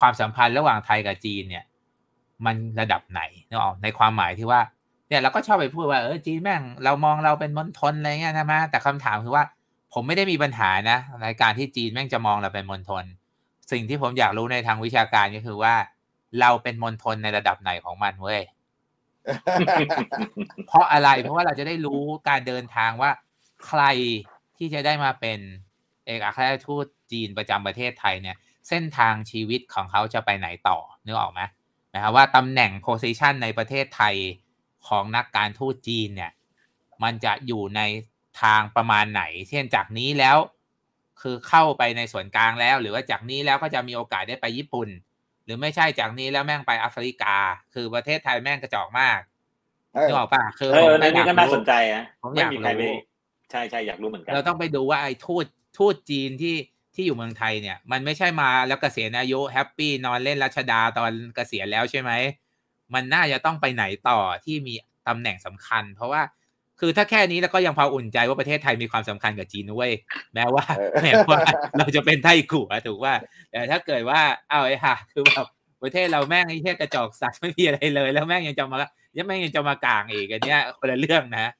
ความสัมพันธ์ระหว่างไทยกับจีนเนี่ยมันระดับไหนเนาะในความหมายที่ว่า เนี่ย เราก็ชอบไปพูดว่าเออจีนแม่งเรามองเราเป็นมณฑลอะไรเงี้ยนะมาแต่คำถามคือว่า ผมไม่ได้มีปัญหานะในการที่จีนแม่งจะมองเราเป็นมณฑลสิ่งที่ผมอยากรู้ในทางวิชาการก็คือว่า เราเป็นมณฑลในระดับไหนของมันเว้ยเพราะอะไรเพราะว่าเราจะได้รู้การเดินทางว่าใครที่จะได้มาเป็น เอกอัครราชทูตจีนประจำประเทศไทยเนี่ยเส้นทางชีวิตของเขาจะไปไหนต่อนึกออกไหมนะับว่าตำแหน่งโพซิชันในประเทศไทยของนักการทูตจีนเนี่ยมันจะอยู่ในทางประมาณไหนเช่นจากนี้แล้ว คือเข้าไปในส่วนกลางแล้ว หรือว่าจากนี้แล้วก็จะมีโอกาสได้ไปญี่ปุ่น หรือไม่ใช่จากนี้แล้วแม่งไปแอฟริกา คือประเทศไทยแม่งกระจอกมากนึกออกปะคือผมอยากรู้น่าสนใจอะผมอยากรู้ใช่ใช่อยากรู้เหมือนกัน เราต้องไปดูว่าไอ้ทูตทูตจีนที่ที่อยู่เมืองไทยเนี่ย มันไม่ใช่มาแล้วกเกษียณอายุแฮปปี้นอนเล่นรัชดาตอนกเกษียณแล้วใช่ไหม มันน่าจะต้องไปไหนต่อที่มีตำแหน่งสำคัญ เพราะว่า คือถ้าแค่นี้แล้วก็ยังพออุ่นใจว่าประเทศไทยมีความสำคัญกับจีนด้วยแม้ว่าแม้ว่าเราจะเป็นไทยขู่ถูกว่าแต่ถ้าเกิดว่า เอาไอ้ค่ะคือแบบประเทศเราแม่งไอ้เท่กระจอกสัตว์ไม่มีอะไรเลยแล้วแม่งยังจะมาแล้วแม่งยังจะมากลางอีกอันเนี้ยคนละเรื่องนะ